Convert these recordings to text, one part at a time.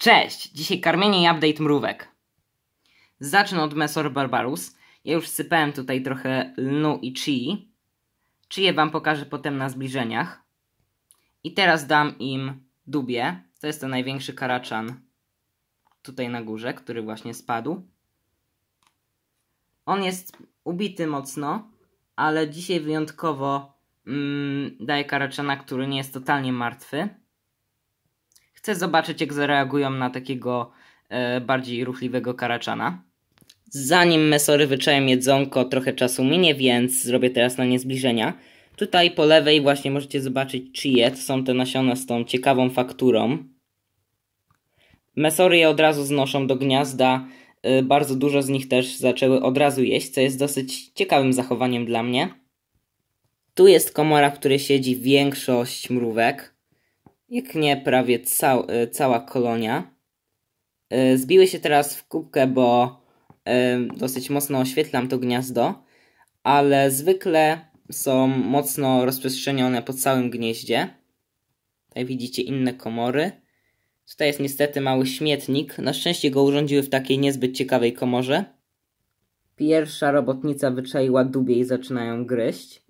Cześć! Dzisiaj karmienie i update mrówek. Zacznę od Mesor Barbarus. Ja już sypałem tutaj trochę lnu i chii. je wam pokażę potem na zbliżeniach. I teraz dam im dubie. To jest ten największy karaczan tutaj na górze, który właśnie spadł. On jest ubity mocno, ale dzisiaj wyjątkowo mm, daje karaczana, który nie jest totalnie martwy. Chcę zobaczyć, jak zareagują na takiego e, bardziej ruchliwego karaczana. Zanim mesory wyczają jedzonko, trochę czasu minie, więc zrobię teraz na nie zbliżenia. Tutaj po lewej właśnie możecie zobaczyć czyje. To są te nasiona z tą ciekawą fakturą. Mesory je od razu znoszą do gniazda. E, bardzo dużo z nich też zaczęły od razu jeść, co jest dosyć ciekawym zachowaniem dla mnie. Tu jest komora, w której siedzi większość mrówek jak nie prawie e, cała kolonia. E, zbiły się teraz w kubkę, bo e, dosyć mocno oświetlam to gniazdo, ale zwykle są mocno rozprzestrzenione po całym gnieździe. Tutaj widzicie inne komory. Tutaj jest niestety mały śmietnik. Na szczęście go urządziły w takiej niezbyt ciekawej komorze. Pierwsza robotnica wyczaiła dubie i zaczynają gryźć.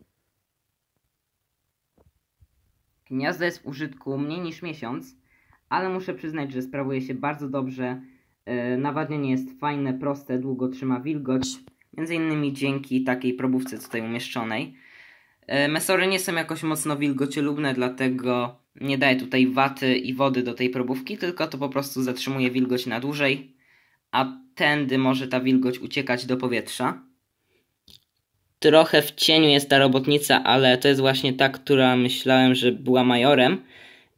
Gniazdo jest w użytku mniej niż miesiąc, ale muszę przyznać, że sprawuje się bardzo dobrze. E, Nawadnienie jest fajne, proste, długo trzyma wilgoć, między innymi dzięki takiej probówce tutaj umieszczonej. E, mesory nie są jakoś mocno wilgocielubne, dlatego nie daję tutaj waty i wody do tej probówki, tylko to po prostu zatrzymuje wilgoć na dłużej, a tędy może ta wilgoć uciekać do powietrza trochę w cieniu jest ta robotnica, ale to jest właśnie ta, która myślałem, że była majorem.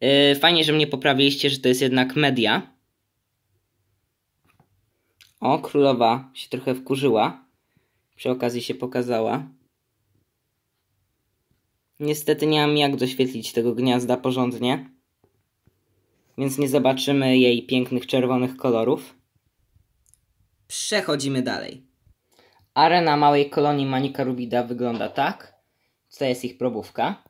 Yy, fajnie, że mnie poprawiliście, że to jest jednak media. O, królowa się trochę wkurzyła. Przy okazji się pokazała. Niestety nie mam jak doświetlić tego gniazda porządnie, więc nie zobaczymy jej pięknych czerwonych kolorów. Przechodzimy dalej. Arena małej kolonii Manika Rubida wygląda tak. To jest ich probówka.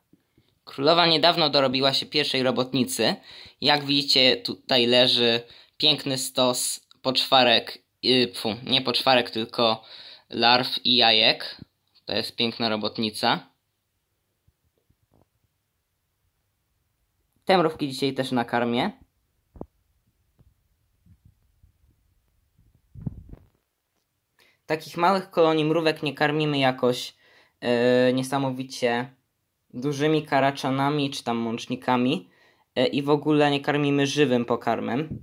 Królowa niedawno dorobiła się pierwszej robotnicy. Jak widzicie, tutaj leży piękny stos poczwarek, yy, pfu, nie poczwarek, tylko larw i jajek. To jest piękna robotnica. Te mrówki dzisiaj też nakarmię. takich małych kolonii mrówek nie karmimy jakoś yy, niesamowicie dużymi karaczanami czy tam mącznikami yy, i w ogóle nie karmimy żywym pokarmem,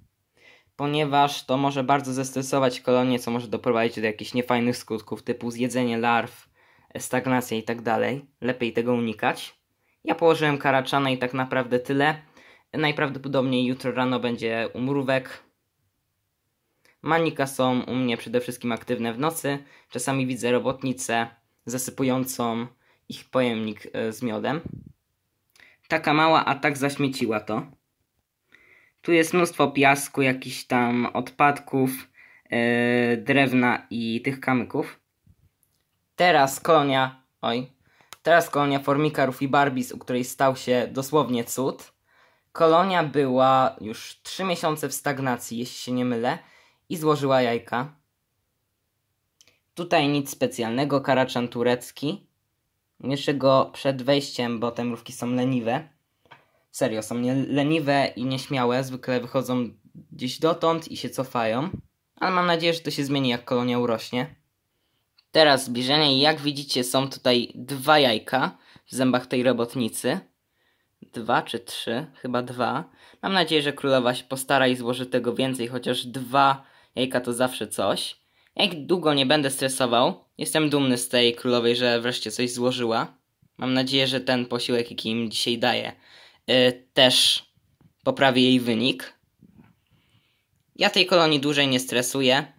ponieważ to może bardzo zestresować kolonię, co może doprowadzić do jakichś niefajnych skutków typu zjedzenie larw, e, stagnacja i tak dalej. Lepiej tego unikać. Ja położyłem karaczana i tak naprawdę tyle. Najprawdopodobniej jutro rano będzie umrówek Manika są u mnie przede wszystkim aktywne w nocy. Czasami widzę robotnicę zasypującą ich pojemnik e, z miodem. Taka mała, a tak zaśmieciła to. Tu jest mnóstwo piasku, jakichś tam odpadków, yy, drewna i tych kamyków. Teraz kolonia, oj, teraz kolonia formikarów i barbis, u której stał się dosłownie cud. Kolonia była już 3 miesiące w stagnacji, jeśli się nie mylę i złożyła jajka. Tutaj nic specjalnego, karaczan turecki. Mieszczę go przed wejściem, bo te mrówki są leniwe. Serio, są leniwe i nieśmiałe. Zwykle wychodzą gdzieś dotąd i się cofają. Ale mam nadzieję, że to się zmieni, jak kolonia urośnie. Teraz zbliżenie i jak widzicie są tutaj dwa jajka w zębach tej robotnicy. Dwa czy trzy? Chyba dwa. Mam nadzieję, że królowa się postara i złoży tego więcej, chociaż dwa Jajka to zawsze coś. Jak długo nie będę stresował, jestem dumny z tej królowej, że wreszcie coś złożyła. Mam nadzieję, że ten posiłek, jaki im dzisiaj daję, yy, też poprawi jej wynik. Ja tej kolonii dłużej nie stresuję.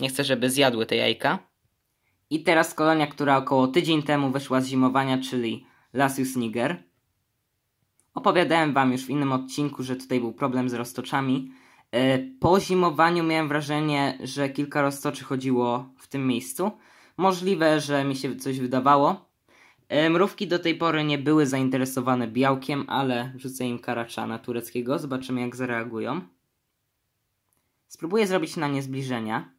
Nie chcę, żeby zjadły te jajka. I teraz kolonia, która około tydzień temu wyszła z zimowania, czyli Lasius niger. Opowiadałem wam już w innym odcinku, że tutaj był problem z roztoczami, E, po zimowaniu miałem wrażenie, że kilka roztoczy chodziło w tym miejscu. Możliwe, że mi się coś wydawało. E, mrówki do tej pory nie były zainteresowane białkiem, ale rzucę im karaczana tureckiego. Zobaczymy jak zareagują. Spróbuję zrobić na nie zbliżenia.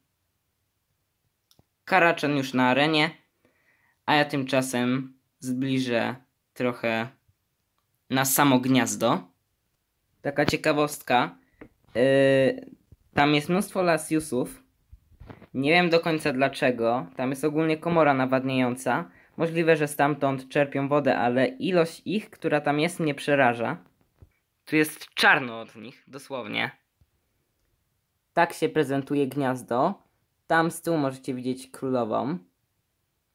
Karaczan już na arenie, a ja tymczasem zbliżę trochę na samo gniazdo. Taka ciekawostka, Yy, tam jest mnóstwo lasiusów. Nie wiem do końca dlaczego. Tam jest ogólnie komora nawadniająca. Możliwe, że stamtąd czerpią wodę, ale ilość ich, która tam jest, mnie przeraża. Tu jest czarno od nich, dosłownie. Tak się prezentuje gniazdo. Tam z tyłu możecie widzieć królową.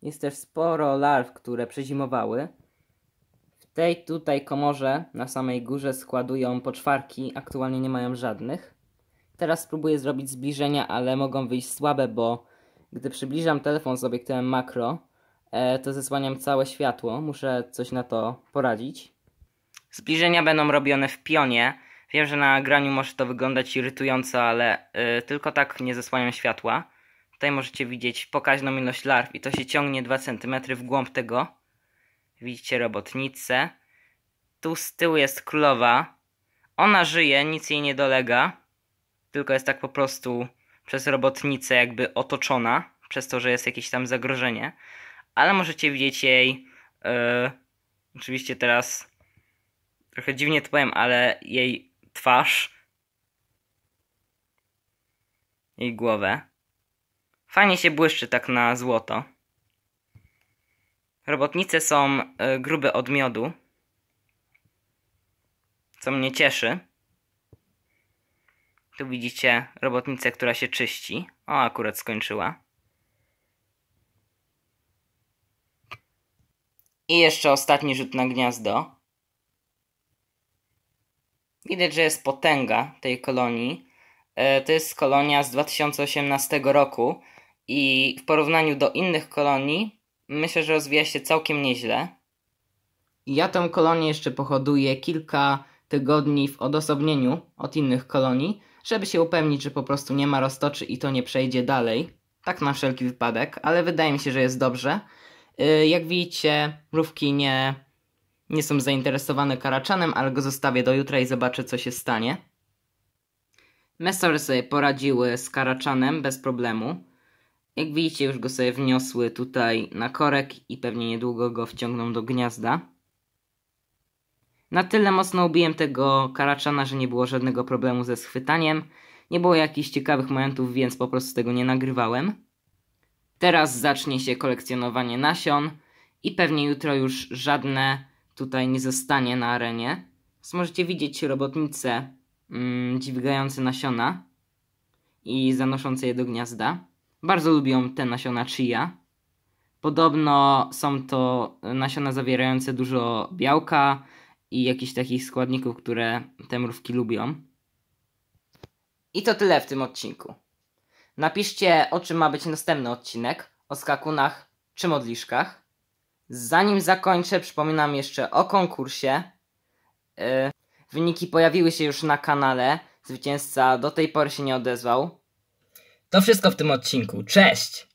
Jest też sporo larw, które przezimowały tej tutaj komorze na samej górze składują poczwarki, aktualnie nie mają żadnych. Teraz spróbuję zrobić zbliżenia, ale mogą wyjść słabe, bo gdy przybliżam telefon z obiektywem makro, e, to zesłaniam całe światło. Muszę coś na to poradzić. Zbliżenia będą robione w pionie. Wiem, że na graniu może to wyglądać irytująco, ale yy, tylko tak nie zasłaniam światła. Tutaj możecie widzieć pokaźną ilość larw i to się ciągnie 2 cm w głąb tego Widzicie robotnicę. Tu z tyłu jest królowa. Ona żyje, nic jej nie dolega. Tylko jest tak po prostu przez robotnicę jakby otoczona. Przez to, że jest jakieś tam zagrożenie. Ale możecie widzieć jej... Yy, oczywiście teraz... Trochę dziwnie to powiem, ale jej twarz. Jej głowę. Fajnie się błyszczy tak na złoto. Robotnice są e, grube od miodu, co mnie cieszy. Tu widzicie robotnicę, która się czyści. O, akurat skończyła. I jeszcze ostatni rzut na gniazdo. Widać, że jest potęga tej kolonii. E, to jest kolonia z 2018 roku i w porównaniu do innych kolonii myślę, że rozwija się całkiem nieźle. Ja tę kolonię jeszcze pohoduję kilka tygodni w odosobnieniu od innych kolonii, żeby się upewnić, że po prostu nie ma roztoczy i to nie przejdzie dalej. Tak na wszelki wypadek, ale wydaje mi się, że jest dobrze. Y, jak widzicie, mrówki nie, nie są zainteresowane karaczanem, ale go zostawię do jutra i zobaczę, co się stanie. Mesory sobie poradziły z karaczanem bez problemu. Jak widzicie już go sobie wniosły tutaj na korek i pewnie niedługo go wciągną do gniazda. Na tyle mocno ubiłem tego karaczana, że nie było żadnego problemu ze schwytaniem. Nie było jakichś ciekawych momentów, więc po prostu tego nie nagrywałem. Teraz zacznie się kolekcjonowanie nasion i pewnie jutro już żadne tutaj nie zostanie na arenie. Więc możecie widzieć robotnice mm, dźwigające nasiona i zanoszące je do gniazda. Bardzo lubią te nasiona chia. Podobno są to nasiona zawierające dużo białka i jakichś takich składników, które te mrówki lubią. I to tyle w tym odcinku. Napiszcie, o czym ma być następny odcinek, o skakunach czy modliszkach. Zanim zakończę, przypominam jeszcze o konkursie. Yy, wyniki pojawiły się już na kanale. Zwycięzca do tej pory się nie odezwał. To wszystko w tym odcinku. Cześć!